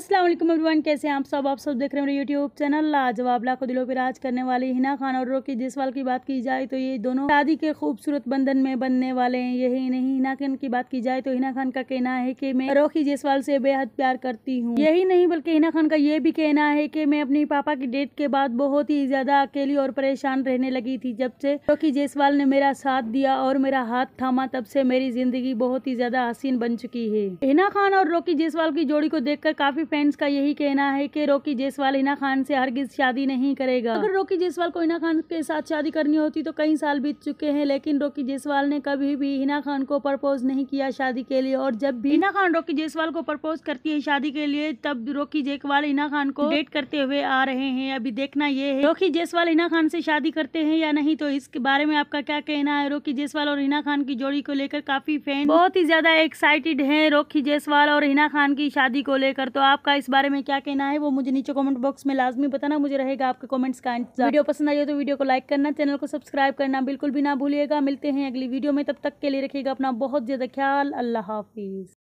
Aslam everyone कैसे हैं आप सब आप सब देख रहे हैं मेरे यूट्यूब चैनल लाजवाब लाखों दिलों पर राज करने वाले हिना खान और रोकी जयसवाल की बात की जाए तो ये दोनों शादी के खूबसूरत बंधन में बनने वाले हैं यही नहीं हिना खान की बात की जाए तो हिना खान का कहना है कि मैं रोकी जयसवाल से बेहद प्यार करती हूँ यही नहीं बल्कि हिना खान का ये भी कहना है की मैं अपने पापा की डेथ के बाद बहुत ही ज्यादा अकेली और परेशान रहने लगी थी जब से रोकी जयसवाल ने मेरा साथ दिया और मेरा हाथ थामा तब से मेरी जिंदगी बहुत ही ज्यादा हसीन बन चुकी है हिना खान और रोकी जयसवाल की जोड़ी को देख काफी फैंस का यही कहना है कि रोकी जयसवाल इना खान से हरगिज शादी नहीं करेगा अगर रोकी जयसवाल को इना खान के साथ शादी करनी होती तो कई साल बीत चुके हैं लेकिन रोकी जयसवाल ने कभी भी हिना खान को प्रपोज नहीं किया शादी के लिए और जब भी हिना खान रोकी जयसवाल को प्रपोज करती है शादी के लिए तब रोकी जयसवाल इना खान को डेट करते हुए आ रहे हैं अभी देखना ये है रोकी जयसवाल इना खान से शादी करते हैं या नहीं तो इसके बारे में आपका क्या कहना है रोकी जयसवाल और हिना खान की जोड़ी को लेकर काफी फैन बहुत ही ज्यादा एक्साइटेड है रोकी जयसवाल और हिना खान की शादी को लेकर तो आप आपका इस बारे में क्या कहना है वो मुझे नीचे कमेंट बॉक्स में लाजमी बताना मुझे रहेगा आपके कमेंट्स का इंतजार वीडियो पसंद आई हो तो वीडियो को लाइक करना चैनल को सब्सक्राइब करना बिल्कुल भी ना भूलिएगा मिलते हैं अगली वीडियो में तब तक के लिए रखिएगा अपना बहुत ज़्यादा ख्याल अल्लाह हाफिज़